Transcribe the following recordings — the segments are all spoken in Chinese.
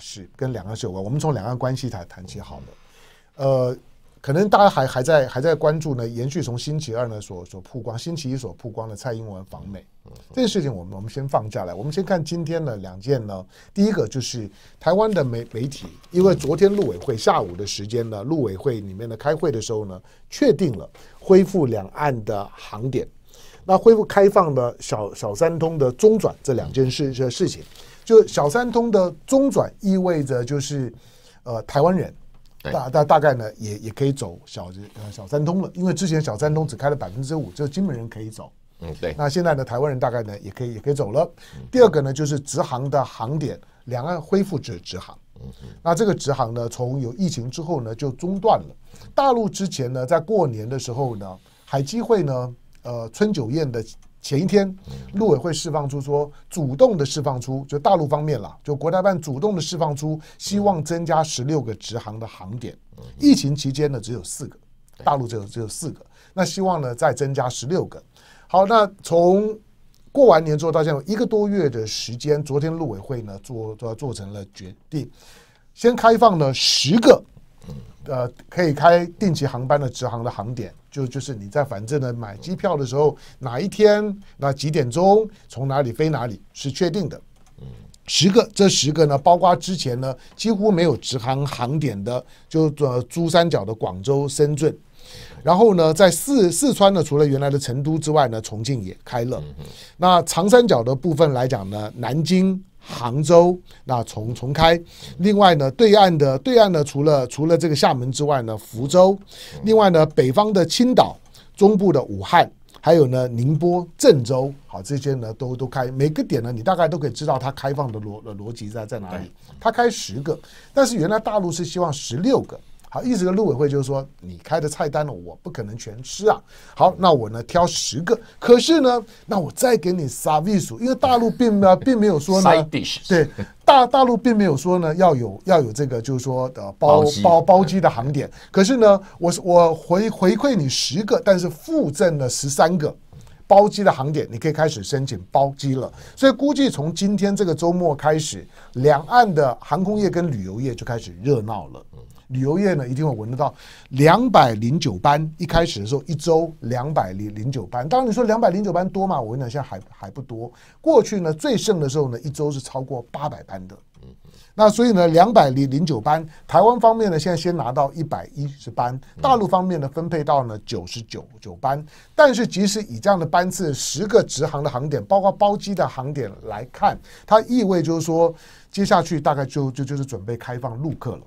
是跟两岸是有关，我们从两岸关系才谈起好了。呃，可能大家还还在还在关注呢，延续从星期二呢所所曝光，星期一所曝光的蔡英文访美这件事情，我们我们先放下来，我们先看今天的两件呢。第一个就是台湾的媒媒体，因为昨天陆委会下午的时间呢，陆委会里面的开会的时候呢，确定了恢复两岸的航点，那恢复开放的小小三通的中转这两件事的事情。就小三通的中转意味着就是，呃，台湾人大大大概呢也也可以走小呃小三通了，因为之前小三通只开了百分之五，只有金门人可以走。嗯，对。那现在呢，台湾人大概呢也可以也可以走了。第二个呢，就是直航的航点两岸恢复直直航。嗯嗯。那这个直航呢，从有疫情之后呢就中断了。大陆之前呢，在过年的时候呢，海基会呢，呃，春酒宴的。前一天，陆委会释放出说，主动的释放出，就大陆方面啦，就国台办主动的释放出，希望增加十六个直航的航点。疫情期间呢，只有四个，大陆只有只有四个，那希望呢再增加十六个。好，那从过完年之后到现在有一个多月的时间，昨天陆委会呢做做做成了决定，先开放了十个。呃，可以开定期航班的直航的航点，就就是你在反正呢买机票的时候，哪一天、那几点钟从哪里飞哪里是确定的。嗯，十个，这十个呢，包括之前呢几乎没有直航航点的，就呃珠三角的广州、深圳，然后呢在四四川呢，除了原来的成都之外呢，重庆也开了。那长三角的部分来讲呢，南京。杭州，那重重开。另外呢，对岸的对岸呢，除了除了这个厦门之外呢，福州。另外呢，北方的青岛，中部的武汉，还有呢，宁波、郑州，好，这些呢都都开。每个点呢，你大概都可以知道它开放的逻的逻辑在在哪里。它开十个，但是原来大陆是希望十六个。意思跟陆委会就是说，你开的菜单呢，我不可能全吃啊。好，那我呢挑十个，可是呢，那我再给你仨秘书，因为大陆并呢并没有说呢，对，大大陆并没有说呢要有要有这个就是说的包包包机的航点。可是呢，我我回回馈你十个，但是附赠了十三个。包机的航点，你可以开始申请包机了。所以估计从今天这个周末开始，两岸的航空业跟旅游业就开始热闹了。旅游业呢，一定会闻得到两百零九班。一开始的时候，一周两百零零九班。当然你说两百零九班多嘛？我跟你讲，现在还还不多。过去呢，最盛的时候呢，一周是超过八百班的。那所以呢，两百零零九班，台湾方面呢，现在先拿到一百一十班，大陆方面呢，分配到呢九十九九班。但是，即使以这样的班次，十个直航的航点，包括包机的航点来看，它意味就是说，接下去大概就就就是准备开放陆客了。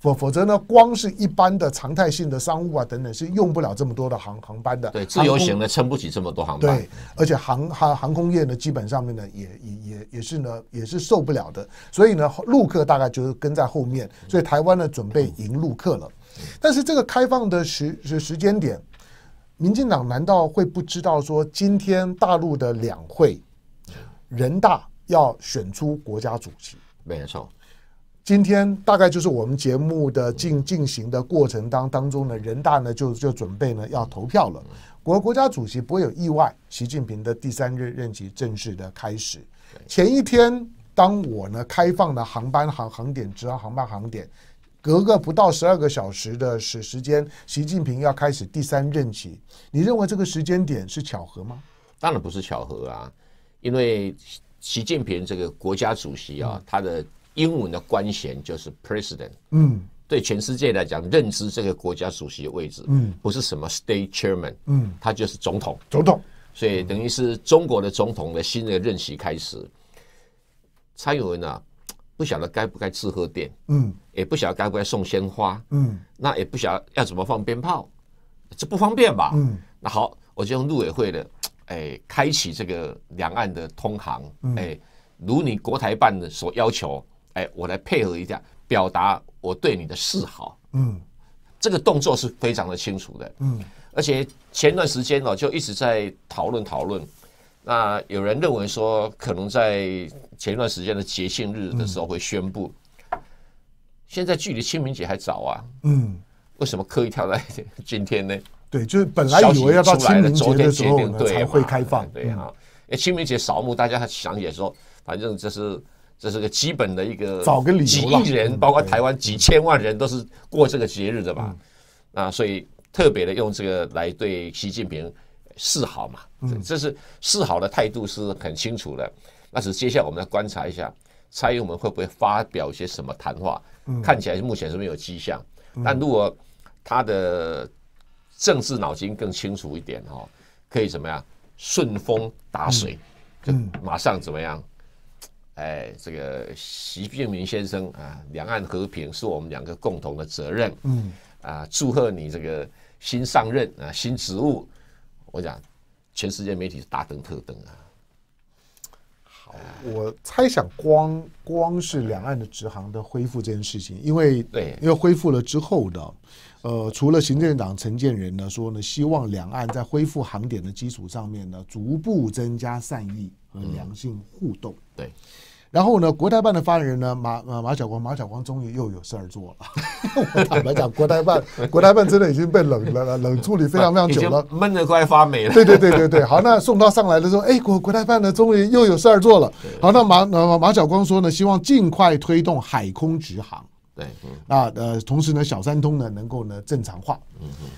否否则呢，光是一般的常态性的商务啊等等，是用不了这么多的航航班的。对，自由行的撑不起这么多航班。对，而且航航航空业呢，基本上面呢，也也也也是呢，也是受不了的。所以呢，陆客大概就是跟在后面。所以台湾呢，准备迎陆客了。但是这个开放的时时间点，民进党难道会不知道说，今天大陆的两会，人大要选出国家主席？没错。今天大概就是我们节目的进进行的过程当当中呢，人大呢就就准备呢要投票了。国国家主席不会有意外，习近平的第三任任期正式的开始。前一天，当我呢开放了航班航航点直航航班航点隔个不到十二个小时的时时间，习近平要开始第三任期。你认为这个时间点是巧合吗？当然不是巧合啊，因为习近平这个国家主席啊，他的。英文的官衔就是 president，嗯，对全世界来讲，认知这个国家主席的位置，嗯，不是什么 state chairman，嗯，他就是总统，总统。所以等于是中国的总统的新的任期开始。蔡英文啊，不晓得该不该吃喝点，嗯，也不晓得该不该送鲜花，嗯，那也不晓得要怎么放鞭炮，这不方便吧？嗯，那好，我就用陆委会的，哎，开启这个两岸的通航，哎，如你国台办的所要求。哎，我来配合一下，表达我对你的示好。嗯，这个动作是非常的清楚的。嗯，而且前段时间呢，就一直在讨论讨论。那有人认为说，可能在前段时间的节庆日的时候会宣布。现在距离清明节还早啊。嗯。为什么刻意跳在今天呢？对，就是本来以为要到清明节的时候才会开放。对哈，哎，清明节扫墓，大家想也说，反正这是。这是个基本的一个几亿人，包括台湾几千万人都是过这个节日的吧？啊，所以特别的用这个来对习近平示好嘛？这是示好的态度是很清楚的。那是接下来我们来观察一下蔡英文会不会发表一些什么谈话？看起来目前是没有迹象。但如果他的政治脑筋更清楚一点哦，可以怎么样顺风打水，就马上怎么样？哎，这个习近平先生啊，两岸和平是我们两个共同的责任。嗯，啊，祝贺你这个新上任啊，新职务。我讲，全世界媒体大登特登啊。好，我猜想，光光是两岸的直航的恢复这件事情，因为对，因为恢复了之后的，呃，除了行政长陈建仁呢说呢，希望两岸在恢复航点的基础上面呢，逐步增加善意。和良性互动对，然后呢，国台办的发言人呢，马马晓光，马晓光终于又有事儿做了。我坦白讲，国台办，国台办真的已经被冷了，冷处理非常非常久了，闷得快发霉了。对对对对对，好，那送他上来了时候，哎，国国台办呢，终于又有事儿做了。好，那马马马光说呢，希望尽快推动海空直航。对，那呃，同时呢，小三通呢，能够呢正常化。嗯嗯嗯。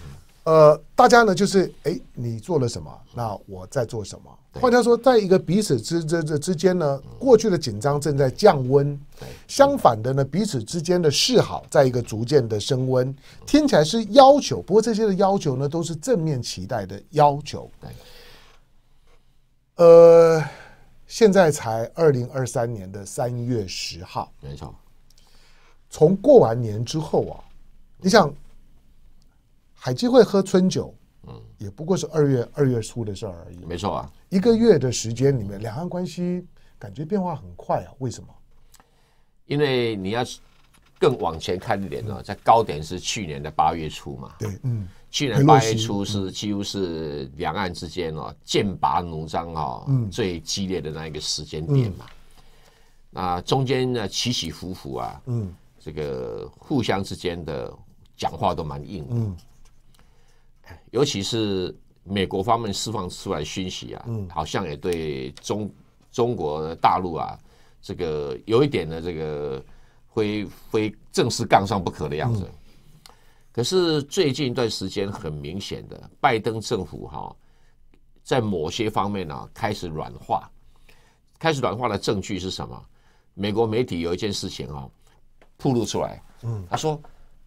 呃，大家呢，就是，哎，你做了什么？那我在做什么？句话说，在一个彼此之这这之间呢，过去的紧张正在降温；相反的呢，彼此之间的示好，在一个逐渐的升温。听起来是要求，不过这些的要求呢，都是正面期待的要求。呃，现在才二零二三年的三月十号，没错。从过完年之后啊，你想，海基会喝春酒。也不过是二月二月初的事儿而已。没错啊，一个月的时间里面，两岸关系感觉变化很快啊。为什么？因为你要更往前看一点哦，在高点是去年的八月初嘛。对，嗯，去年八月初是几乎是两岸之间哦剑拔弩张啊，最激烈的那一个时间点嘛。那中间呢起起伏伏啊，嗯，这个互相之间的讲话都蛮硬，嗯。尤其是美国方面释放出来讯息啊，嗯，好像也对中中国大陆啊，这个有一点的这个非非正式杠上不可的样子。可是最近一段时间很明显的，拜登政府哈，在某些方面呢开始软化，开始软化的证据是什么？美国媒体有一件事情啊，披露出来，嗯，他说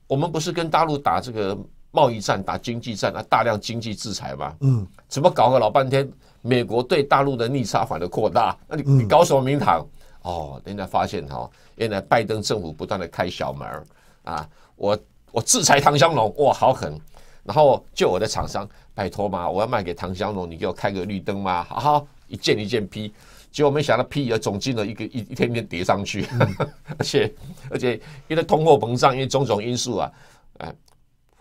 我们不是跟大陆打这个。贸易战打经济战啊，大量经济制裁嘛，嗯，怎么搞个老半天？美国对大陆的逆差反而扩大，那你你搞什么名堂？哦，人家发现哈，原来拜登政府不断的开小门儿啊，我我制裁唐香龙，哇，好狠！然后就我的厂商，拜托嘛，我要卖给唐香龙，你给我开个绿灯嘛，好好一件一件批，结果没想到批了，总金额一个一一天天叠上去，而且而且因为通货膨胀，因为种种因素啊，哎。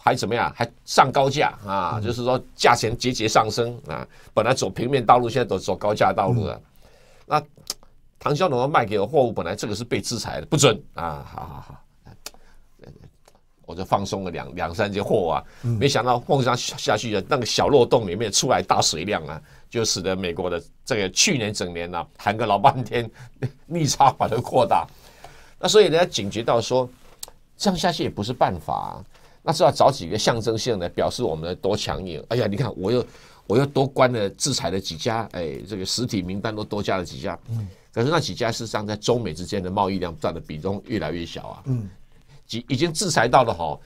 还怎么样？还上高价啊？就是说价钱节节上升啊！本来走平面道路，现在都走高价道路了。那唐萧农卖给我货物，本来这个是被制裁的，不准啊！好好好，我就放松了两两三节货啊，没想到碰上下去的那个小漏洞里面出来大水量啊，就使得美国的这个去年整年啊、喊个老半天逆差反而扩大。那所以人家警觉到说，这样下去也不是办法。那是要找几个象征性的，表示我们多强硬。哎呀，你看，我又我又多关了制裁了几家，哎，这个实体名单都多加了几家。嗯，可是那几家事实上在中美之间的贸易量占的比重越来越小啊。嗯，已经制裁到了哈，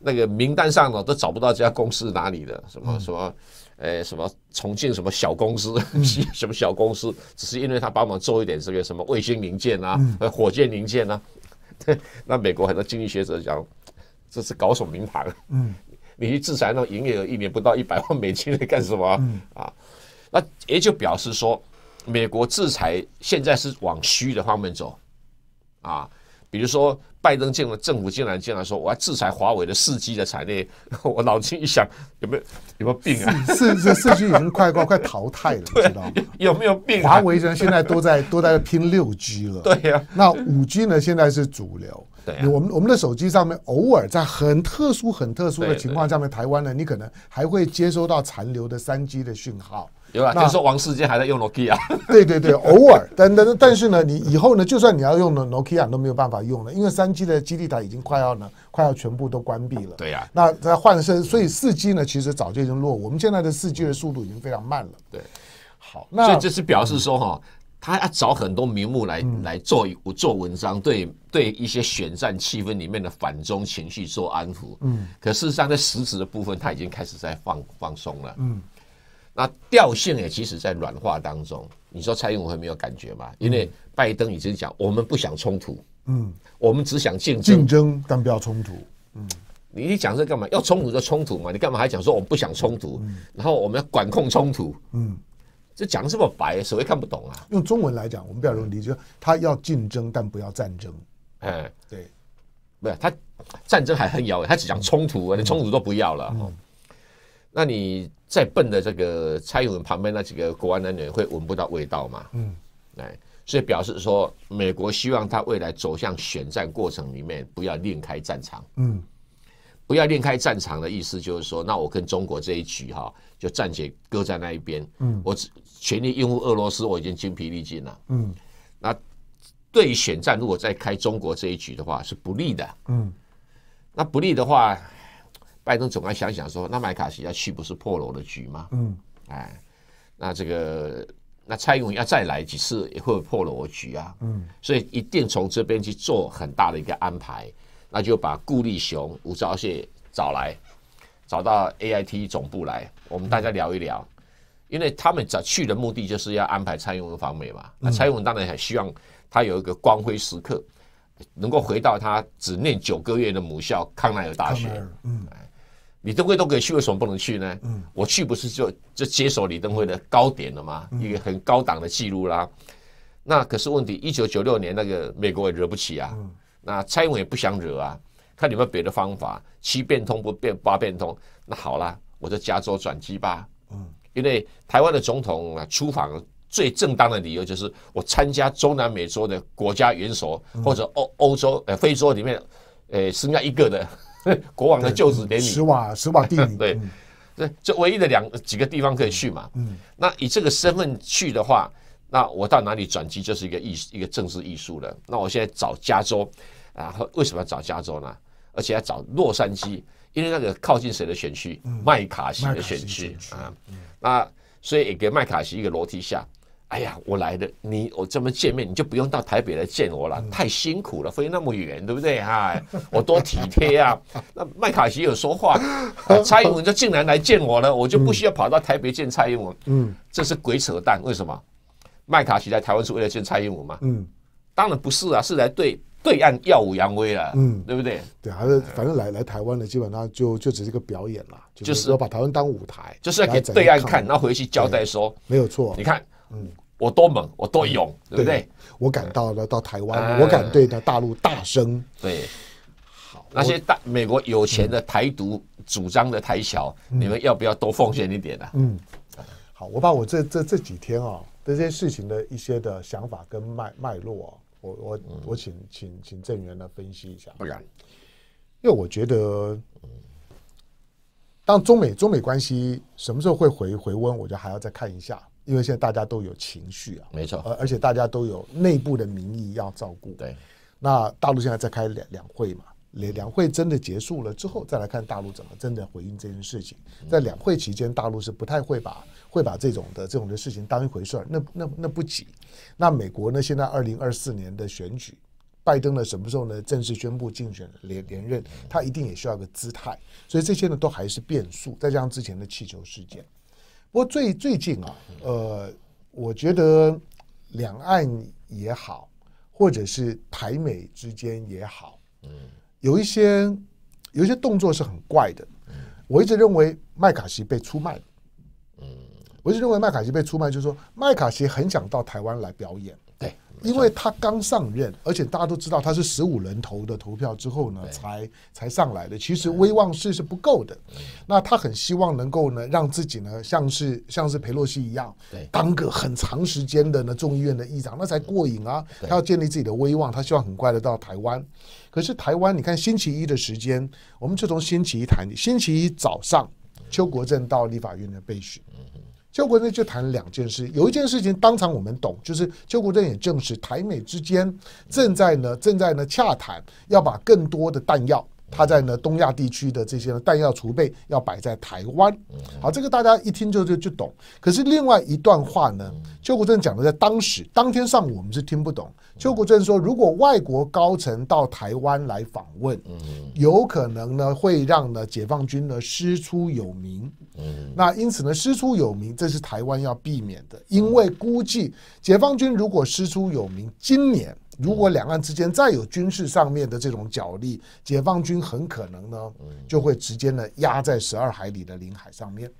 那个名单上了都找不到这家公司哪里的，什么什么，呃，什么重庆什么小公司，什么小公司，只是因为他帮忙做一点这个什么卫星零件啊，火箭零件啊。那美国很多经济学者讲。这是搞什么名堂？嗯，你制裁那营业额一年不到一百万美金的干什么？啊，那也就表示说，美国制裁现在是往虚的方面走，啊，比如说拜登进了政府进来进来说我要制裁华为的四 G 的产业，我脑筋一想有没有有没有病啊？四四 G 已经快快 快淘汰了，知道有没有病？华为呢现在都在都在拼六 G 了，对呀，那五 G 呢现在是主流。我们我们的手机上面偶尔在很特殊很特殊的情况下面，台湾呢，你可能还会接收到残留的三 G 的讯号。有啊，听候王世坚还在用 Nokia。对对对，偶尔。但但但是呢，你以后呢，就算你要用 Nokia 都没有办法用了，因为三 G 的基地台已经快要呢快要全部都关闭了。对呀。那在换身，所以四 G 呢，其实早就已经落。我们现在的四 G 的速度已经非常慢了。对。好，那所以这是表示说哈。他要找很多名目来来做做文章，对对一些选战气氛里面的反中情绪做安抚。嗯，可事实上在实质的部分，他已经开始在放放松了。嗯，那调性也其实在软化当中。你说蔡英文会没有感觉吗？因为拜登已经讲，我们不想冲突。嗯，我们只想竞竞争，但不要冲突。嗯，你讲这干嘛？要冲突就冲突嘛，你干嘛还讲说我们不想冲突？然后我们要管控冲突。嗯。这讲的这么白，谁会看不懂啊。用中文来讲，我们比较容易理解。他要竞争，但不要战争。哎，对，没有他战争还很遥远，他只讲冲突啊，你冲突都不要了。那你再笨的这个蔡英文旁边那几个国安人员会闻不到味道吗？嗯，哎，所以表示说，美国希望他未来走向选战过程里面，不要另开战场。嗯，不要另开战场的意思就是说，那我跟中国这一局哈，就暂且搁在那一边。嗯，我只全力应付俄罗斯，我已经筋疲力尽了。嗯，那对选战，如果再开中国这一局的话，是不利的。嗯，那不利的话，拜登总该想想说，那麦卡锡要去不是破了我的局吗？嗯，哎，那这个那蔡英文要再来几次也会破了我局啊。嗯，所以一定从这边去做很大的一个安排，那就把顾立雄、吴钊燮找来，找到 AIT 总部来，我们大家聊一聊。因为他们找去的目的就是要安排蔡英文访美嘛，那蔡英文当然很希望他有一个光辉时刻，能够回到他只念九个月的母校康奈尔大学。嗯，李登辉都可以去，为什么不能去呢？我去不是就就接手李登辉的高点了吗？一个很高档的记录啦。那可是问题，一九九六年那个美国也惹不起啊，那蔡英文也不想惹啊，看有没有别的方法，七变通不变，八变通，那好啦，我在加州转机吧。因为台湾的总统啊出访最正当的理由就是我参加中南美洲的国家元首或者欧欧洲呃非洲里面，诶剩下一个的 国王的就职典礼，斯瓦斯瓦蒂 对，对，就唯一的两几个地方可以去嘛。那以这个身份去的话，那我到哪里转机就是一个艺一个政治艺术了。那我现在找加州，然后为什么要找加州呢？而且要找洛杉矶。因为那个靠近谁的选区，麦卡锡的选区啊，那所以也给麦卡锡一个楼梯下。哎呀，我来的，你我这么见面，你就不用到台北来见我了，太辛苦了，飞那么远，对不对？哈，我多体贴啊！那麦卡锡有说话，蔡英文就竟然来见我了，我就不需要跑到台北见蔡英文。嗯，这是鬼扯淡，为什么？麦卡锡在台湾是为了见蔡英文嘛？嗯，当然不是啊，是来对。对岸耀武扬威了，嗯，对不对？对，还是反正来来台湾的，基本上就就只是个表演啦，就是要把台湾当舞台，就是要给对岸看，然后回去交代说没有错。你看，嗯，我多猛，我多勇，对不对？我敢到了到台湾，我敢对着大陆大声。对，好，那些大美国有钱的台独主张的台侨，你们要不要多奉献一点呢？嗯，好，我把我这这这几天啊这些事情的一些的想法跟脉脉络。我我我请请请郑源来分析一下，不敢，因为我觉得，当中美中美关系什么时候会回回温，我觉得还要再看一下，因为现在大家都有情绪啊，没错，而且大家都有内部的民意要照顾。对，那大陆现在在开两两会嘛，两两会真的结束了之后，再来看大陆怎么真的回应这件事情。在两会期间，大陆是不太会把。会把这种的这种的事情当一回事儿，那那那不急。那美国呢？现在二零二四年的选举，拜登呢什么时候呢正式宣布竞选连连任？他一定也需要个姿态。所以这些呢都还是变数。再加上之前的气球事件。不过最最近啊，呃，我觉得两岸也好，或者是台美之间也好，嗯，有一些有一些动作是很怪的。我一直认为麦卡锡被出卖。我就认为麦卡锡被出卖，就是说麦卡锡很想到台湾来表演，对，因为他刚上任，而且大家都知道他是十五人投的投票之后呢，才才上来的，其实威望是是不够的。那他很希望能够呢，让自己呢像是像是佩洛西一样，对，当个很长时间的呢众议院的议长，那才过瘾啊。他要建立自己的威望，他希望很快的到台湾。可是台湾，你看星期一的时间，我们就从星期一谈，星期一早上，邱国正到立法院的备询。邱国正就谈了两件事，有一件事情当场我们懂，就是邱国正也证实，台美之间正在呢，正在呢洽谈，要把更多的弹药。他在呢东亚地区的这些弹药储备要摆在台湾，好，这个大家一听就就就懂。可是另外一段话呢，邱国正讲的，在当时当天上午我们是听不懂。邱国正说，如果外国高层到台湾来访问，有可能呢会让呢解放军呢师出有名。那因此呢师出有名，这是台湾要避免的，因为估计解放军如果师出有名，今年。如果两岸之间再有军事上面的这种角力，解放军很可能呢就会直接呢压在十二海里的领海上面。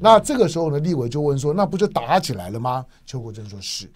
那这个时候呢，立委就问说：“那不就打起来了吗？”邱国正说：“是。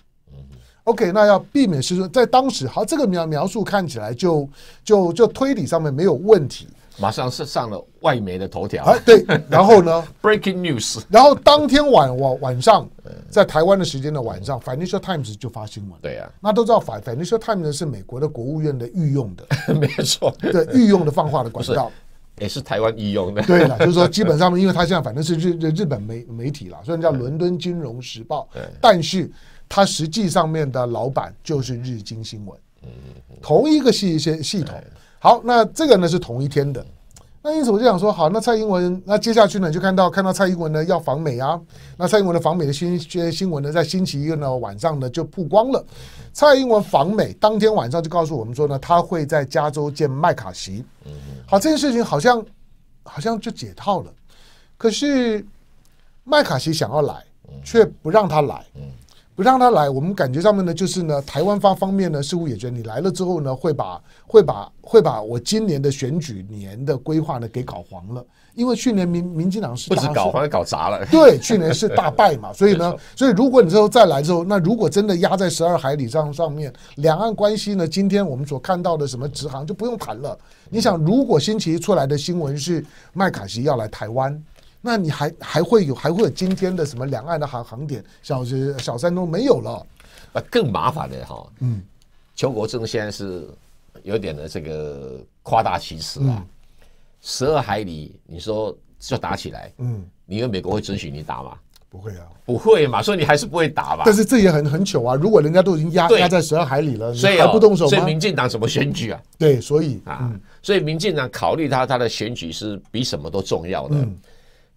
”OK，那要避免是说在当时，好，这个描描述看起来就就就推理上面没有问题。马上是上了外媒的头条哎，对，然后呢？Breaking news。然后当天晚晚晚上，在台湾的时间的晚上，《Financial Times》就发新闻。对啊，那都知道，《Financial Times》是美国的国务院的御用的，没错，对，御用的放话的管道，也是台湾御用的。对了，就是说，基本上，因为他现在反正是日日本媒媒体了，虽然叫《伦敦金融时报》，但是它实际上面的老板就是日经新闻，同一个系系系统。好，那这个呢是同一天的，那因此我就想说，好，那蔡英文那接下去呢就看到看到蔡英文呢要访美啊，那蔡英文的访美的新些新闻呢在星期一呢晚上呢就曝光了，蔡英文访美当天晚上就告诉我们说呢，他会在加州见麦卡锡，嗯，好这件事情好像好像就解套了，可是麦卡锡想要来却不让他来，嗯。不让他来，我们感觉上面呢，就是呢，台湾方方面呢，似乎也觉得你来了之后呢，会把会把会把我今年的选举年的规划呢给搞黄了，因为去年民民进党是搞黄搞砸了，对，去年是大败嘛，所以呢，所以如果你之后再来之后，那如果真的压在十二海里上上面，两岸关系呢，今天我们所看到的什么直航就不用谈了。你想，如果星期一出来的新闻是麦卡锡要来台湾？那你还还会有还会有今天的什么两岸的航航点？小小山东没有了啊，更麻烦的哈。嗯，邱国正现在是有点的这个夸大其词啊。十二海里，你说就打起来，嗯，你以为美国会准许你打吗？不会啊，不会嘛，所以你还是不会打吧？但是这也很很糗啊！如果人家都已经压压在十二海里了，所以还不动手，所以民进党怎么选举啊？对，所以啊，所以民进党考虑他他的选举是比什么都重要的。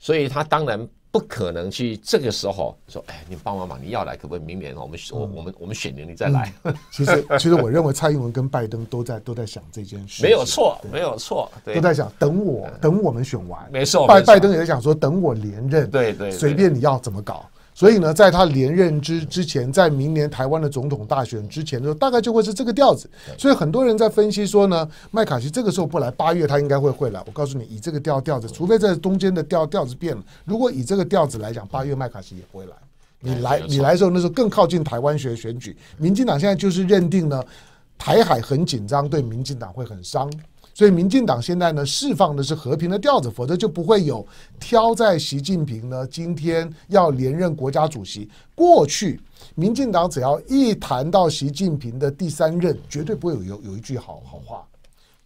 所以他当然不可能去这个时候说：“哎，你帮帮忙你要来可不可以？明年我们我我们我们选年你再来。”其实 其实我认为蔡英文跟拜登都在都在想这件事，没有错，没有错，都在想等我等我们选完。没错，拜拜登也在想说等我连任，对对，随便你要怎么搞。所以呢，在他连任之之前，在明年台湾的总统大选之前的大概就会是这个调子。所以很多人在分析说呢，麦卡锡这个时候不来，八月他应该会会来。我告诉你，以这个调调子，除非在中间的调调子变了。如果以这个调子来讲，八月麦卡锡也不会来。你来，你来的时候那时候更靠近台湾选选举。民进党现在就是认定呢，台海很紧张，对民进党会很伤。所以，民进党现在呢，释放的是和平的调子，否则就不会有挑在习近平呢今天要连任国家主席。过去，民进党只要一谈到习近平的第三任，绝对不会有有有一句好好话。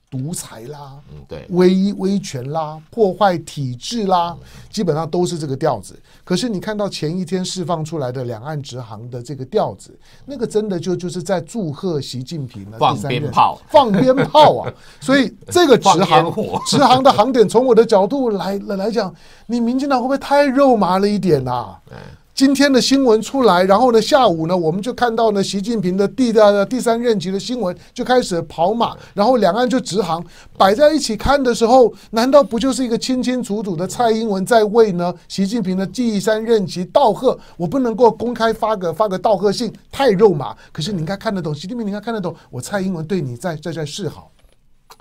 独裁啦，对，威威权啦，破坏体制啦，基本上都是这个调子。可是你看到前一天释放出来的两岸直航的这个调子，那个真的就就是在祝贺习近平呢，放鞭炮，放鞭炮啊！所以这个直航直航的航点，从我的角度来来讲，你民进党会不会太肉麻了一点呐？今天的新闻出来，然后呢，下午呢，我们就看到呢，习近平的第的第三任期的新闻就开始跑马，然后两岸就直航，摆在一起看的时候，难道不就是一个清清楚楚的蔡英文在位呢？习近平的第三任期道贺，我不能够公开发个发个道贺信，太肉麻。可是你应该看得懂，习近平，你应该看得懂，我蔡英文对你在在在示好。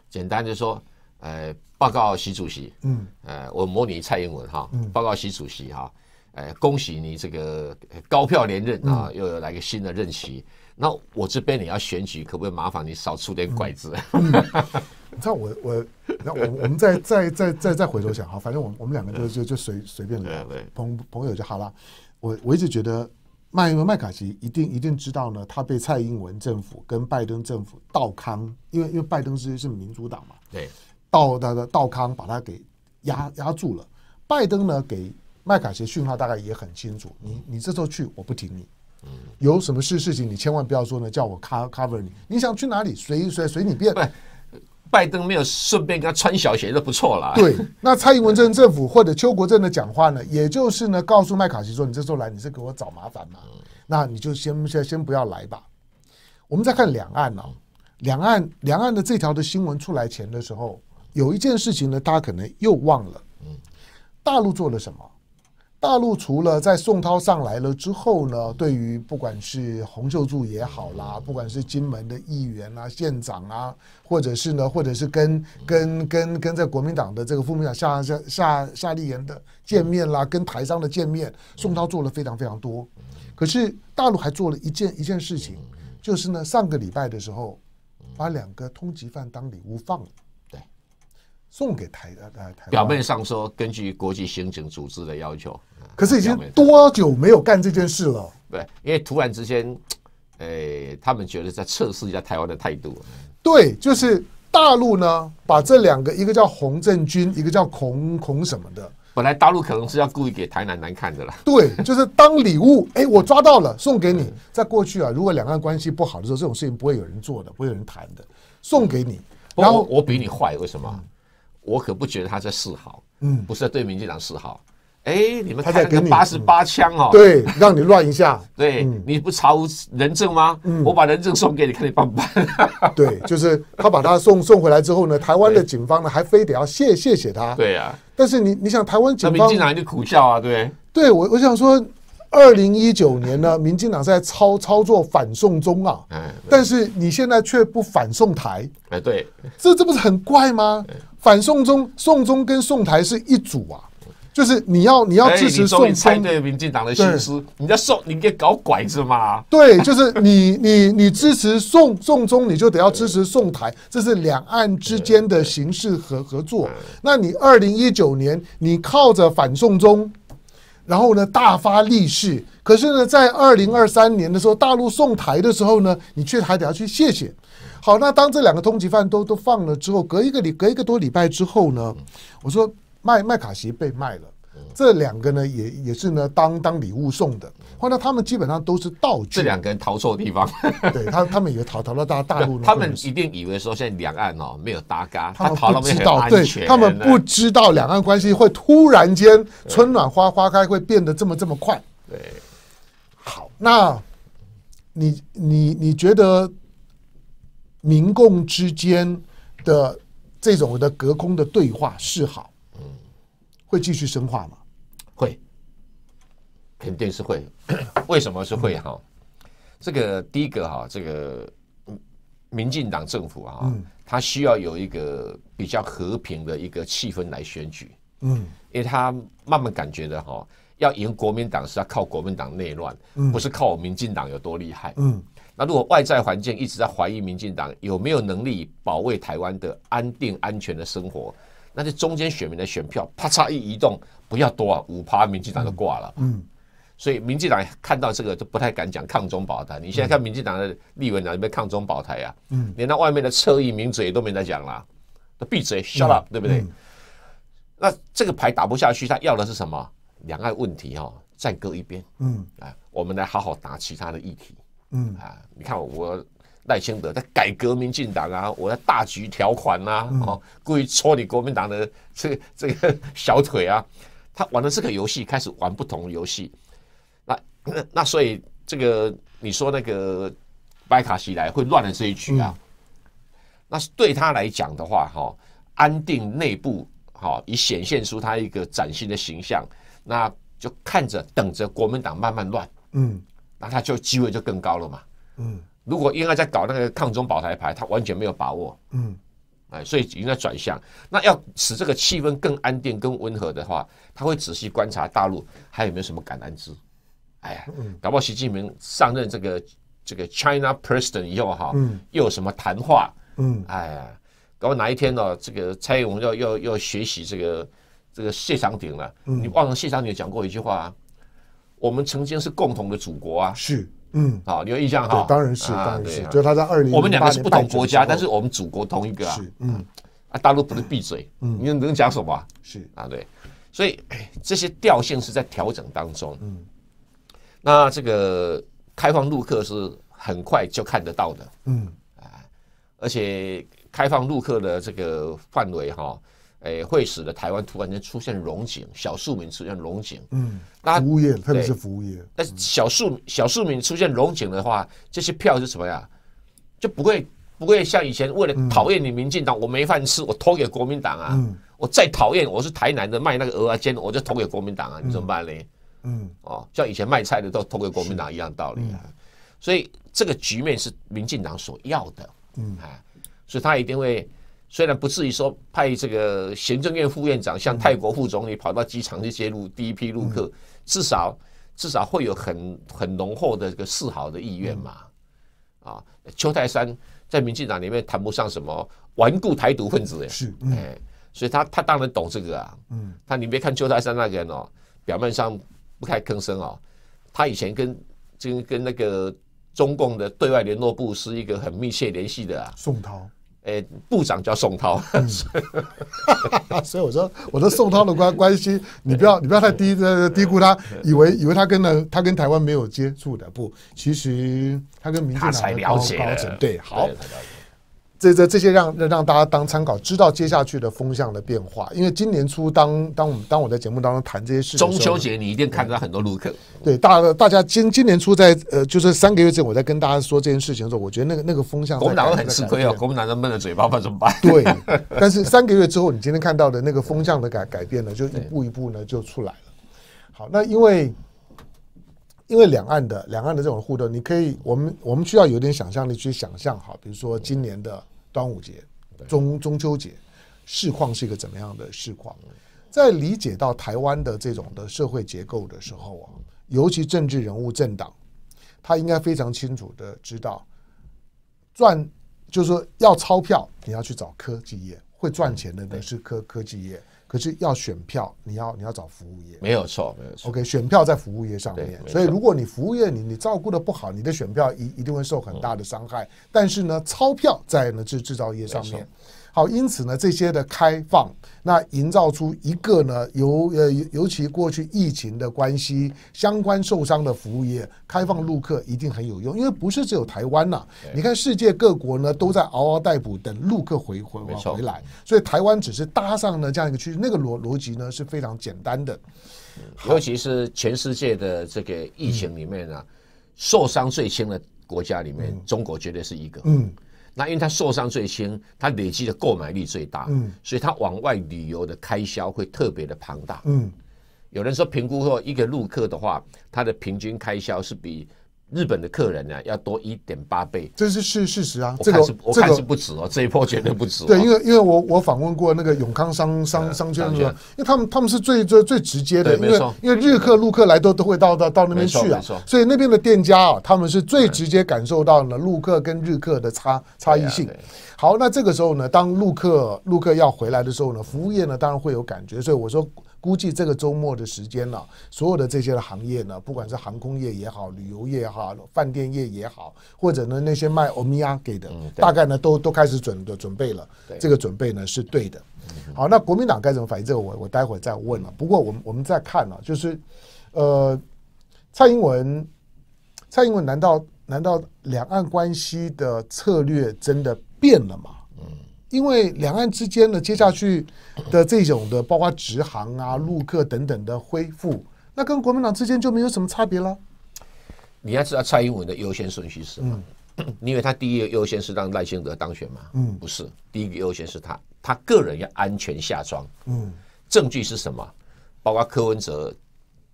简单就说，呃，报告习主席，嗯，呃，我模拟蔡英文哈，报告习主席哈。哎，恭喜你这个高票连任啊！又有来个新的任期。那我这边你要选举，可不可以麻烦你少出点拐子？你看我我，那我我们再再再再再回头想哈，反正我我们两个就就就随随便聊，朋朋友就好了。我我一直觉得麦麦卡锡一定一定知道呢，他被蔡英文政府跟拜登政府道康，因为因为拜登是是民主党嘛，对，道那个道康把他给压压住了，拜登呢给。麦卡锡讯号大概也很清楚，你你这时候去，我不停你。有什么事事情，你千万不要说呢，叫我 cover cover 你。你想去哪里，随随随你便。对，拜登没有顺便给他穿小鞋就不错了。对，那蔡英文政政府或者邱国正的讲话呢，也就是呢，告诉麦卡锡说，你这时候来，你是给我找麻烦嘛？那你就先先先不要来吧。我们再看两岸哦，两岸两岸的这条的新闻出来前的时候，有一件事情呢，大家可能又忘了。嗯，大陆做了什么？大陆除了在宋涛上来了之后呢，对于不管是洪秀柱也好啦，不管是金门的议员啊、县长啊，或者是呢，或者是跟跟跟跟在国民党的这个副部长夏夏夏夏立言的见面啦，跟台商的见面，宋涛做了非常非常多。可是大陆还做了一件一件事情，就是呢，上个礼拜的时候，把两个通缉犯当礼物放，对，送给台呃台，表面上说根据国际刑警组织的要求。可是已经多久没有干这件事了？对，因为突然之间，诶，他们觉得在测试一下台湾的态度。对，就是大陆呢，把这两个，一个叫洪正军，一个叫孔孔什么的。本来大陆可能是要故意给台南难看的啦。对，就是当礼物，哎，我抓到了，送给你。在过去啊，如果两岸关系不好的时候，这种事情不会有人做的，不会有人谈的，送给你。然后我比你坏，为什么？我可不觉得他在示好，嗯，不是在对民进党示好。哎，你们他在给你八十八枪哦，对，让你乱一下。对，你不查人证吗？我把人证送给你，看你办不办？对，就是他把他送送回来之后呢，台湾的警方呢还非得要谢谢谢他。对呀，但是你你想，台湾警方民进党就苦笑啊？对，对我我想说，二零一九年呢，民进党在操操作反送中啊，哎，但是你现在却不反送台，哎，对，这这不是很怪吗？反送中、送中跟送台是一组啊。就是你要你要支持宋台对民进党的心思，你在送你给搞拐子嘛？对，就是你你你支持宋宋中，你就得要支持宋台，这是两岸之间的形式合合作。那你二零一九年你靠着反宋中，然后呢大发利市，可是呢在二零二三年的时候，大陆送台的时候呢，你却还得要去谢谢。好，那当这两个通缉犯都都放了之后，隔一个礼隔一个多礼拜之后呢，我说。麦麦卡锡被卖了，这两个呢也也是呢当当礼物送的，后来他们基本上都是道具。这两个人逃错地方，对，他他们以为逃逃到大大陆 他们一定以为说现在两岸哦没有搭嘎，他们不知道，对他们不知道两岸关系会突然间春暖花花开会变得这么这么快。对，好，那你你你觉得民共之间的这种的隔空的对话是好？会继续深化吗？会，肯定是会。为什么是会哈？这个第一个哈，这个民进党政府啊，它需要有一个比较和平的一个气氛来选举。嗯，因为它慢慢感觉的哈，要赢国民党是要靠国民党内乱，不是靠我民进党有多厉害。嗯，那如果外在环境一直在怀疑民进党有没有能力保卫台湾的安定安全的生活。那些中间选民的选票啪嚓一移动，不要多啊，五趴民进党就挂了。嗯，所以民进党看到这个就不太敢讲抗中保台。你现在看民进党的立委哪那边抗中保台啊？嗯，连那外面的侧翼民嘴都没在讲了，都闭嘴 shut up，对不对？那这个牌打不下去，他要的是什么？两岸问题哦，再搁一边。嗯，啊，我们来好好打其他的议题。嗯，啊，你看我。赖清德在改革民进党啊，我在大局条款呐，哦，故意戳你国民党的这这个 小腿啊，他玩的这个游戏，开始玩不同的游戏。那那所以这个你说那个白卡西来会乱了这一局啊？那是对他来讲的话，哈，安定内部，哈，以显现出他一个崭新的形象。那就看着等着国民党慢慢乱，嗯，那他就机会就更高了嘛，嗯。如果应该在搞那个抗中保台牌，他完全没有把握。嗯，哎，所以应该转向。那要使这个气氛更安定、更温和的话，他会仔细观察大陆还有没有什么橄榄枝。哎呀，搞不好习近平上任这个这个 China President 以后哈，又有什么谈话？嗯，哎呀，搞不好哪一天呢，这个蔡英文要要要学习这个这个谢长廷了。你忘了谢长廷讲过一句话啊？我们曾经是共同的祖国啊！是。嗯，好，有印象哈，当然是，当然是，就他在二零，我们两个是不同国家，但是我们祖国同一个啊，是，嗯，啊，大陆不能闭嘴，嗯，你能讲什么，是啊，对，所以这些调性是在调整当中，嗯，那这个开放陆客是很快就看得到的，嗯，啊，而且开放陆客的这个范围哈。哎，会使得台湾突然间出现龙井，小庶民出现龙井，嗯，那服务业，特别是服务业。那小庶小庶民出现龙井的话，这些票是什么呀？就不会不会像以前为了讨厌你民进党，我没饭吃，我投给国民党啊。我再讨厌，我是台南的卖那个鹅啊煎我就投给国民党啊。你怎么办呢？嗯，哦，像以前卖菜的都投给国民党一样道理啊。所以这个局面是民进党所要的，嗯，哎，所以他一定会。虽然不至于说派这个行政院副院长像泰国副总理跑到机场去接入第一批陆客，至少至少会有很很浓厚的这个示好的意愿嘛。啊，邱泰山在民进党里面谈不上什么顽固台独分子，是哎，所以他他当然懂这个啊。嗯，他你别看邱泰山那个人哦，表面上不太吭声哦，他以前跟跟跟那个中共的对外联络部是一个很密切联系的啊，宋涛。诶，部长叫宋涛，所以我说，我说宋涛的关关系，你不要，你不要太低低估他，以为以为他跟了他跟台湾没有接触的，不，其实他跟民进党的高层对，好。这这这些让让大家当参考，知道接下去的风向的变化。因为今年初，当当我们当我在节目当中谈这些事情，中秋节你一定看到很多路口。对，大大家今今年初在呃，就是三个月前我在跟大家说这件事情的时候，我觉得那个那个风向，我民党很吃亏啊？我民党能闷着嘴巴办怎么办？对，但是三个月之后，你今天看到的那个风向的改改变呢，就一步一步呢就出来了。好，那因为。因为两岸的两岸的这种互动，你可以我们我们需要有点想象力去想象哈，比如说今年的端午节、中中秋节，市况是一个怎么样的市况？在理解到台湾的这种的社会结构的时候啊，尤其政治人物、政党，他应该非常清楚的知道，赚就是说要钞票，你要去找科技业，会赚钱的那是科科技业。可是要选票，你要你要找服务业，没有错，没有错。OK，选票在服务业上面，所以如果你服务业你你照顾的不好，你的选票一一定会受很大的伤害。但是呢，钞票在呢制制造业上面。好，因此呢，这些的开放，那营造出一个呢，尤呃，尤其过去疫情的关系，相关受伤的服务业开放入客一定很有用，因为不是只有台湾呐，你看世界各国呢都在嗷嗷待哺，等入客回回回来，所以台湾只是搭上了这样一个趋势，那个逻逻辑呢是非常简单的，尤其是全世界的这个疫情里面呢，受伤最轻的国家里面，中国绝对是一个，嗯。那因为他受伤最轻，他累积的购买力最大，嗯，所以他往外旅游的开销会特别的庞大，嗯，有人说评估过一个陆客的话，他的平均开销是比。日本的客人呢，要多一点八倍，这是是事实啊。这个这个不止哦，这一波绝对不止。对，因为因为我我访问过那个永康商商商圈的时候，因为他们他们是最最最直接的，因为因为日客陆客来都都会到到到那边去啊，所以那边的店家啊，他们是最直接感受到了陆客跟日客的差差异性。好，那这个时候呢，当陆客陆客要回来的时候呢，服务业呢当然会有感觉，所以我说。估计这个周末的时间了，所有的这些的行业呢，不管是航空业也好，旅游业哈，饭店业也好，或者呢那些卖欧米亚给的，大概呢都都开始准的准备了。这个准备呢是对的。好，那国民党该怎么反应？这个我我待会儿再问了。不过我们我们在看啊，就是，呃，蔡英文，蔡英文难道难道两岸关系的策略真的变了吗？因为两岸之间的接下去的这种的，包括直航啊、陆客等等的恢复，那跟国民党之间就没有什么差别了。你要知道蔡英文的优先顺序是什吗？因为他第一优先是让赖清德当选嘛？嗯，不是，第一个优先是他，他个人要安全下庄。嗯，证据是什么？包括柯文哲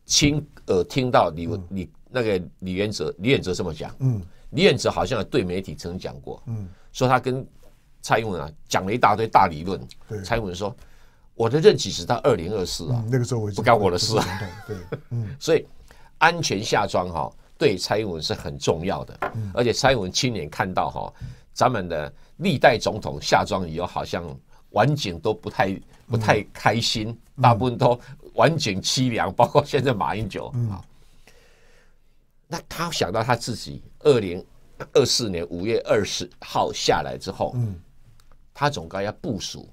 亲耳听到李李那个李元哲李远哲这么讲。嗯，李远哲好像对媒体曾经讲过。嗯，说他跟。蔡英文啊，讲了一大堆大理论。蔡英文说：“我的任期只到二零二四啊，那个时候我不干我的事啊。”对，嗯，所以安全下装哈，对蔡英文是很重要的。而且蔡英文亲眼看到哈，咱们的历代总统下装以后，好像晚景都不太不太开心，大部分都晚景凄凉。包括现在马英九啊，那他想到他自己二零二四年五月二十号下来之后，嗯。他总该要部署。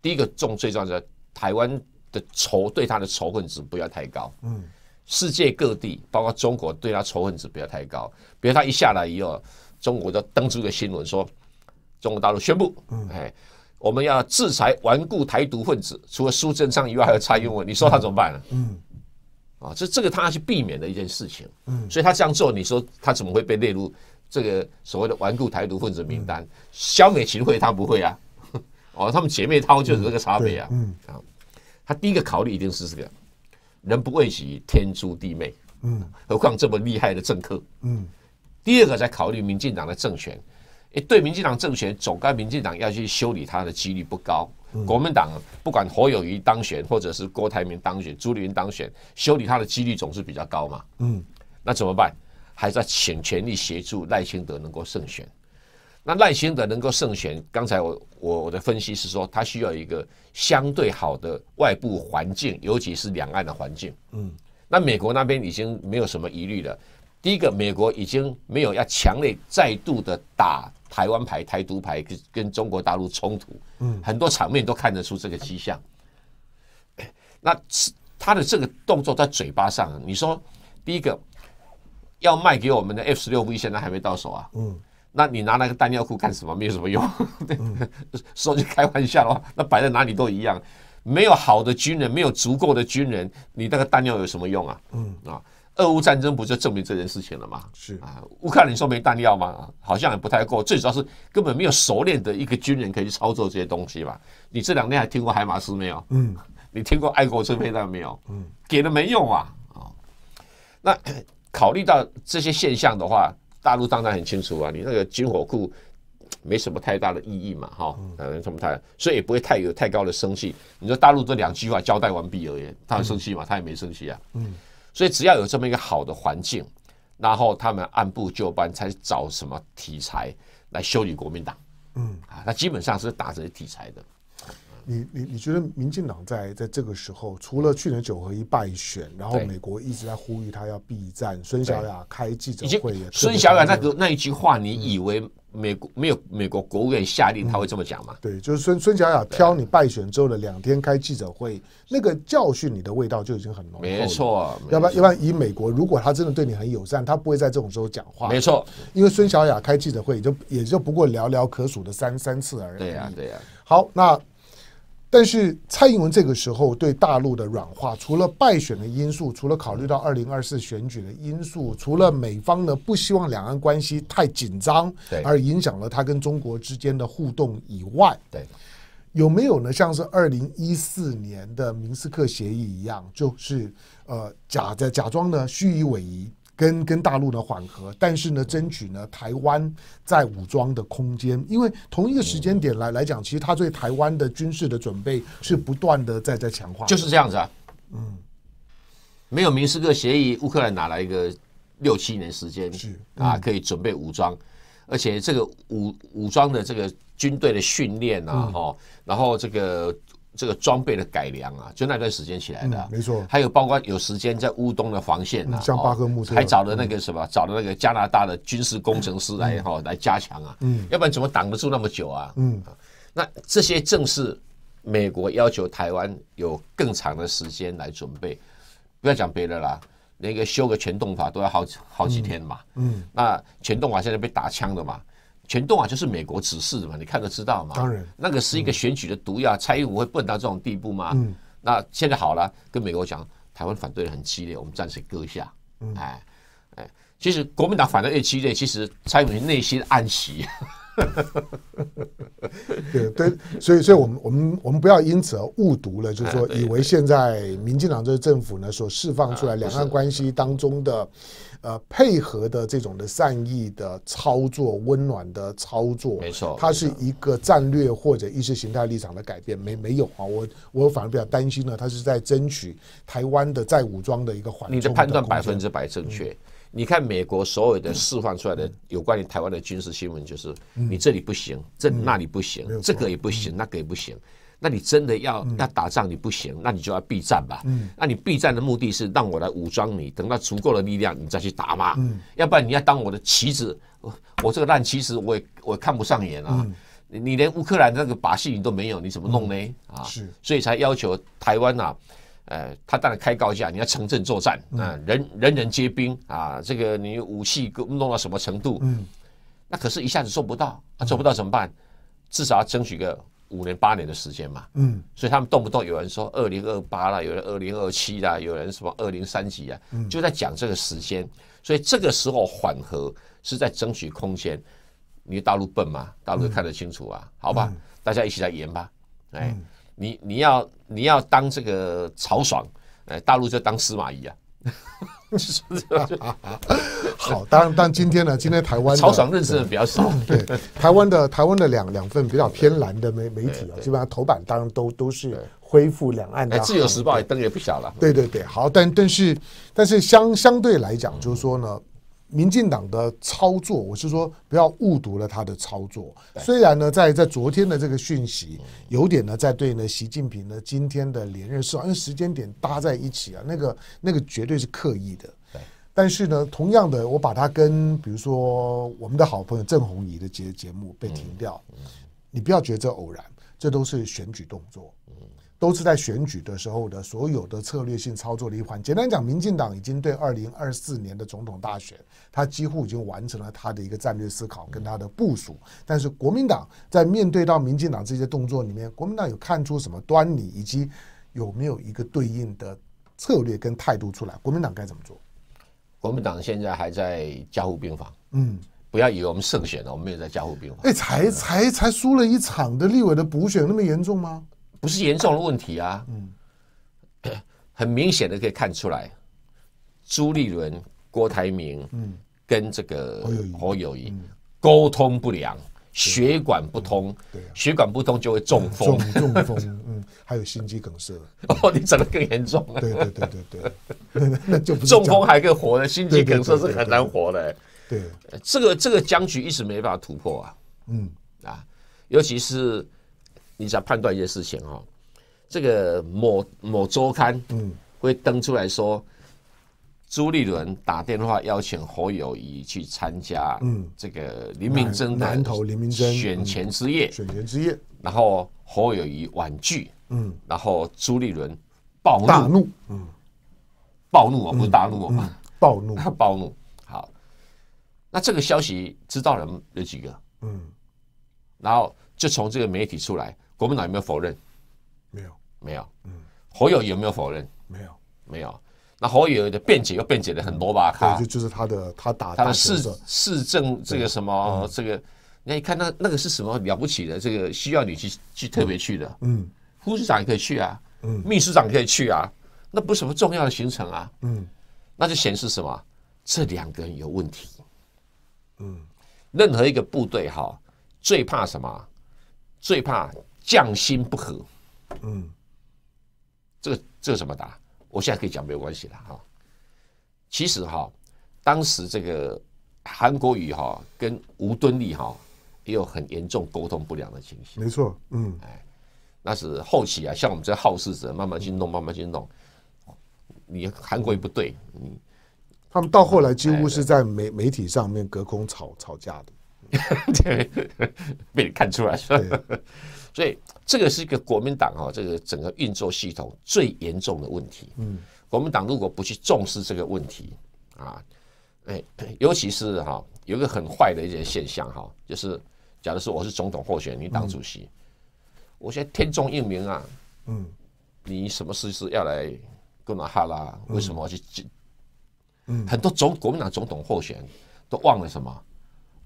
第一个重最重的，台湾的仇对他的仇恨值不要太高。嗯。世界各地，包括中国，对他仇恨值不要太高。比如他一下来以后，中国就登出一个新闻说，中国大陆宣布，哎，我们要制裁顽固台独分子，除了苏贞昌以外还有蔡英文，你说他怎么办？嗯。啊，这这个他去避免的一件事情。嗯。所以他这样做，你说他怎么会被列入？这个所谓的顽固台独分子名单，消灭秦桧他不会啊，哦，他们姐妹掏就是这个差别啊，啊，他第一个考虑一定是这个人不畏死，天诛地灭，嗯，何况这么厉害的政客，嗯，第二个在考虑民进党的政权，哎，对民进党政权总该民进党要去修理他的几率不高，国民党不管侯友谊当选或者是郭台铭当选、朱立伦当选，修理他的几率总是比较高嘛，嗯，那怎么办？还在请全力协助赖清德能够胜选，那赖清德能够胜选，刚才我我的分析是说，他需要一个相对好的外部环境，尤其是两岸的环境。嗯，那美国那边已经没有什么疑虑了。第一个，美国已经没有要强烈再度的打台湾牌、台独牌跟跟中国大陆冲突。嗯，很多场面都看得出这个迹象。那他的这个动作在嘴巴上，你说第一个。要卖给我们的 F 十六 V 现在还没到手啊，嗯，那你拿那个弹药库干什么？没有什么用。说句开玩笑的话，那摆在哪里都一样。没有好的军人，没有足够的军人，你那个弹药有什么用啊？嗯啊，俄乌战争不就证明这件事情了吗？是啊，乌克兰你说没弹药吗？好像也不太够，最主要是根本没有熟练的一个军人可以操作这些东西吧？你这两天还听过海马斯没有？嗯，你听过爱国者飞弹没有？嗯，给了没用啊？啊，那。考虑到这些现象的话，大陆当然很清楚啊。你那个军火库没什么太大的意义嘛，哈，没什么太，所以也不会有太高的生气。你说大陆这两句话交代完毕而已，他很生气吗？他也没生气啊。嗯，所以只要有这么一个好的环境，然后他们按部就班，才找什么题材来修理国民党。嗯啊，他基本上是打这些题材的。你你你觉得民进党在在这个时候，除了去年九合一败选，然后美国一直在呼吁他要避战，孙小雅开记者会，孙小雅那个那一句话，你以为美国没有美国国务院下令他会这么讲吗？对，就是孙孙小雅挑你败选之后的两天开记者会，那个教训你的味道就已经很浓。没错，要不然要不然以美国，如果他真的对你很友善，他不会在这种时候讲话。没错，因为孙小雅开记者会也就也就不过寥寥可数的三三次而已。对呀对呀。好，那。但是蔡英文这个时候对大陆的软化，除了败选的因素，除了考虑到二零二四选举的因素，除了美方呢不希望两岸关系太紧张，而影响了他跟中国之间的互动以外，对，有没有呢？像是二零一四年的明斯克协议一样，就是呃假的假装呢，虚以委蛇。跟跟大陆的缓和，但是呢，争取呢台湾在武装的空间，因为同一个时间点来来讲，其实他对台湾的军事的准备是不断的在在强化，就是这样子啊。嗯，没有明斯克协议，乌克兰哪来一个六七年时间是啊，可以准备武装，而且这个武武装的这个军队的训练啊，哦，然后这个。这个装备的改良啊，就那段时间起来的，没错。还有包括有时间在乌东的防线啊，像巴还找了那个什么，找了那个加拿大的军事工程师来哈来加强啊，嗯，要不然怎么挡得住那么久啊？嗯，那这些正是美国要求台湾有更长的时间来准备，不要讲别的啦，那个修个全动法都要好好几天嘛，嗯，那全动法现在被打枪的嘛。全动啊，就是美国指示的嘛，你看个知道嘛？当然，那个是一个选举的毒药，蔡英文会笨到这种地步吗？嗯，那现在好了，跟美国讲，台湾反对的很激烈，我们暂时搁下。哎，哎，其实国民党反对越激烈，其实蔡英文内心暗喜。对对，所以所以我们我们我们不要因此而误读了，就是说，以为现在民进党这个政府呢所释放出来两岸关系当中的呃配合的这种的善意的操作、温暖的操作，没错，它是一个战略或者意识形态立场的改变，没没有啊？我我反而比较担心呢，它是在争取台湾的再武装的一个环境。你的判断百分之百正确。你看美国所有的释放出来的有关于台湾的军事新闻，就是你这里不行，这那里不行，这个也不行，那个也不行。那你真的要要打仗，你不行，那你就要避战吧。那你避战的目的是让我来武装你，等到足够的力量，你再去打嘛。要不然你要当我的棋子，我我这个烂棋子，我我看不上眼啊。你连乌克兰那个把戏你都没有，你怎么弄呢？啊，是，所以才要求台湾啊。呃，他当然开高价，你要城镇作战啊，人人人皆兵啊，这个你武器弄到什么程度？嗯，那可是一下子做不到啊，做不到怎么办？至少要争取个五年八年的时间嘛。嗯，所以他们动不动有人说二零二八啦，有人二零二七啦，有人什么二零三几啊，就在讲这个时间。所以这个时候缓和是在争取空间。你大陆笨吗？大陆看得清楚啊？好吧，大家一起来研吧。哎。你你要你要当这个曹爽，呃，大陆就当司马懿啊。你说这个好，当但今天呢？今天台湾曹爽认识的比较少。对，台湾的台湾的两两份比较偏蓝的媒媒体啊，基本上头版当然都都是恢复两岸的。自由时报登也不小了。对对对，好，但但是但是相相对来讲，就是说呢。民进党的操作，我是说不要误读了他的操作。虽然呢，在在昨天的这个讯息，有点呢在对呢习近平呢今天的连任是因为时间点搭在一起啊，那个那个绝对是刻意的。但是呢，同样的，我把它跟比如说我们的好朋友郑红怡的节节目被停掉，你不要觉得偶然，这都是选举动作，都是在选举的时候的所有的策略性操作的一环。简单讲，民进党已经对二零二四年的总统大选。他几乎已经完成了他的一个战略思考跟他的部署，但是国民党在面对到民进党这些动作里面，国民党有看出什么端倪，以及有没有一个对应的策略跟态度出来？国民党该怎么做？国民党现在还在加护病房。嗯，不要以为我们胜选了，我们没有在加护病房。哎，才才才输了一场的立委的补选，那么严重吗？不是严重的问题啊。嗯，很明显的可以看出来，朱立伦。郭台铭，嗯，跟这个侯友谊沟通不良，血管不通，血管不通就会中风，中风，嗯，还有心肌梗塞。哦，你整的更严重了。对对对对对，那就中风还更活的心肌梗塞是很难活的。对，这个这个僵局一直没办法突破啊。嗯，啊，尤其是你想判断一件事情哦，这个某某周刊，嗯，会登出来说。朱立伦打电话邀请侯友谊去参加，嗯，这个林明真南投林明真选前之夜，选前之夜，然后侯友谊婉拒，嗯，然后朱立伦暴怒，嗯，暴怒，啊，不是大怒嘛，暴怒，他暴怒。好，那这个消息知道了有几个？嗯，然后就从这个媒体出来，国民党有没有否认？没有，没有。嗯，侯友有没有否认？没有，没有。那侯友的辩解又辩解了很多吧？对，就就是他的，他打他的市市政这个什么这个，那一看那那个是什么了不起的？这个需要你去去特别去的，嗯，副市长也可以去啊，嗯，秘书长可以去啊，那不是什么重要的行程啊，嗯，那就显示什么？这两个人有问题，嗯，任何一个部队哈，最怕什么？最怕将心不合，嗯，这个这个怎么打？我现在可以讲没有关系了哈。其实哈，当时这个韩国瑜哈跟吴敦义哈也有很严重沟通不良的情形。没错，嗯，哎，那是后期啊，像我们这好事者慢慢去弄，慢慢去弄。你韩国瑜不对，你他们到后来几乎是在媒媒体上面隔空吵吵架的，被你看出来了，所以。这个是一个国民党啊，这个整个运作系统最严重的问题。嗯，国民党如果不去重视这个问题啊，哎，尤其是哈，有个很坏的一些现象哈，就是假如说我是总统候选人，党主席，我现在天纵英明啊，嗯，你什么事是要来干嘛哈啦？为什么要去？嗯，很多总国民党总统候选人都忘了什么？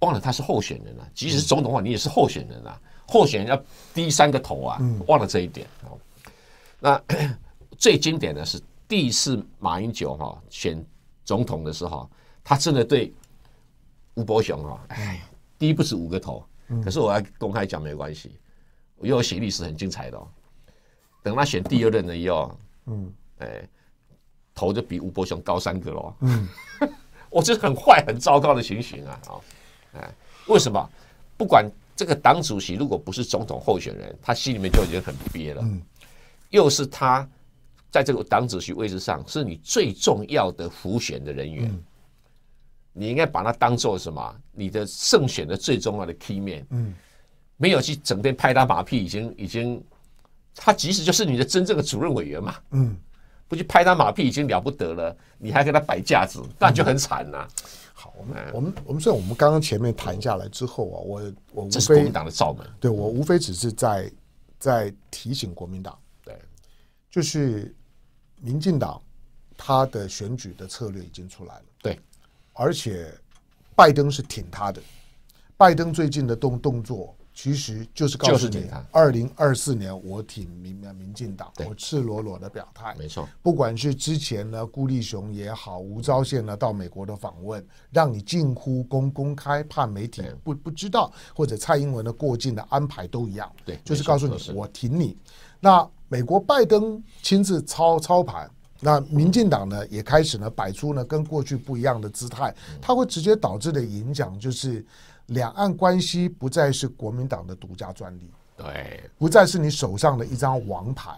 忘了他是候选人了，即使是总统话，你也是候选人啊。候选人要低三个头啊，忘了这一点那 最经典的是第一次马英九哈选总统的时候，他真的对吴伯雄哈，哎，低不止五个头。可是我要公开讲，没关系，我为写历史很精彩的。哦。等他选第二任的又，嗯，哎，头就比吴伯雄高三个喽。嗯，我这是很坏很糟糕的情形啊，啊，哎，为什么不管？这个党主席如果不是总统候选人，他心里面就已经很憋了。又是他在这个党主席位置上，是你最重要的辅选的人员，你应该把他当做什么？你的胜选的最重要的 key man。没有去整天拍他马屁，已经已经，他即使就是你的真正的主任委员嘛。不去拍他马屁已经了不得了，你还跟他摆架子，那就很惨了。我们我们我们虽然我们刚刚前面谈下来之后啊，我我无非党的门，对我无非只是在在提醒国民党，对，就是民进党他的选举的策略已经出来了，对，而且拜登是挺他的，拜登最近的动动作。其实就是告诉你，二零二四年我挺民民进党，我赤裸裸的表态，没错。不管是之前呢，顾立雄也好，吴钊燮呢到美国的访问，让你近乎公公开，怕媒体不不知道，或者蔡英文的过境的安排都一样，对，就是告诉你我挺你。那美国拜登亲自操操盘，那民进党呢也开始呢摆出呢跟过去不一样的姿态，它会直接导致的影响就是。两岸关系不再是国民党的独家专利，对，不再是你手上的一张王牌。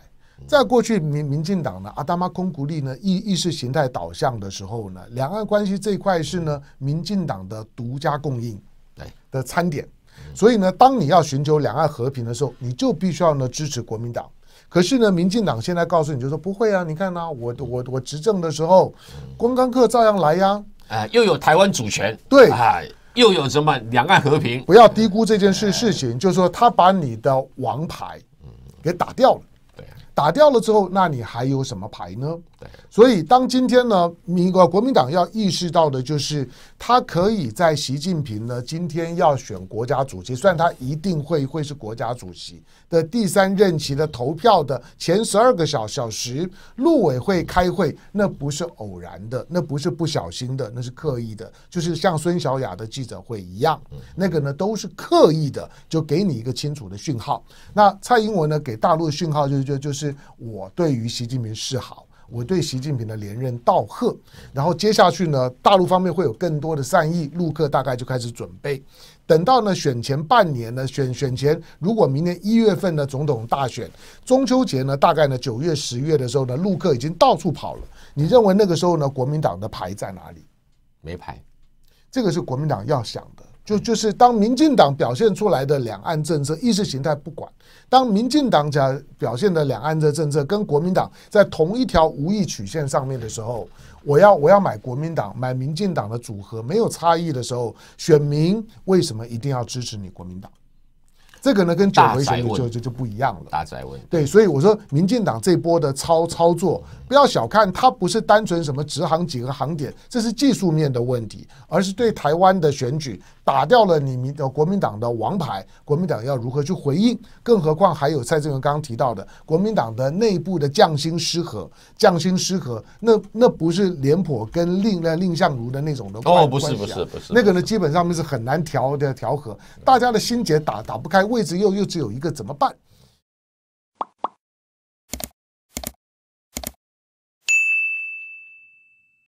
在过去民民进党呢，阿达妈空谷利呢，意意识形态导向的时候呢，两岸关系这一块是呢民进党的独家供应，对的餐点。所以呢，当你要寻求两岸和平的时候，你就必须要呢支持国民党。可是呢，民进党现在告诉你就说不会啊，你看呢，我我我执政的时候，观光客照样来呀，啊，又有台湾主权，对，哎。又有什么两岸和平？不要低估这件事事情，就是说他把你的王牌，给打掉了。对打掉了之后，那你还有什么牌呢？所以，当今天呢，民国民党要意识到的就是，他可以在习近平呢今天要选国家主席，虽然他一定会会是国家主席的第三任期的投票的前十二个小小时，陆委会开会，那不是偶然的，那不是不小心的，那是刻意的，就是像孙小雅的记者会一样，那个呢都是刻意的，就给你一个清楚的讯号。那蔡英文呢给大陆的讯号就是就就是我对于习近平示好。我对习近平的连任道贺，然后接下去呢，大陆方面会有更多的善意，陆克大概就开始准备。等到呢选前半年呢，选选前，如果明年一月份呢总统大选，中秋节呢大概呢九月十月的时候呢，陆克已经到处跑了。你认为那个时候呢，国民党的牌在哪里？没牌，这个是国民党要想的。就就是当民进党表现出来的两岸政策意识形态不管，当民进党家表现的两岸的政策跟国民党在同一条无意曲线上面的时候，我要我要买国民党买民进党的组合没有差异的时候，选民为什么一定要支持你国民党？这个呢，跟九合的就就就不一样了。大宅问对，所以我说，民进党这波的操操作，不要小看它，不是单纯什么直航几个航点，这是技术面的问题，而是对台湾的选举打掉了你民的国民党的王牌，国民党要如何去回应？更何况还有蔡正元刚刚提到的国民党的内部的匠心失和，匠心失和，那那不是廉颇跟蔺蔺相如的那种的哦，不是不是不是，那个呢基本上面是很难调的调和，大家的心结打打不开。位置又又只有一个，怎么办？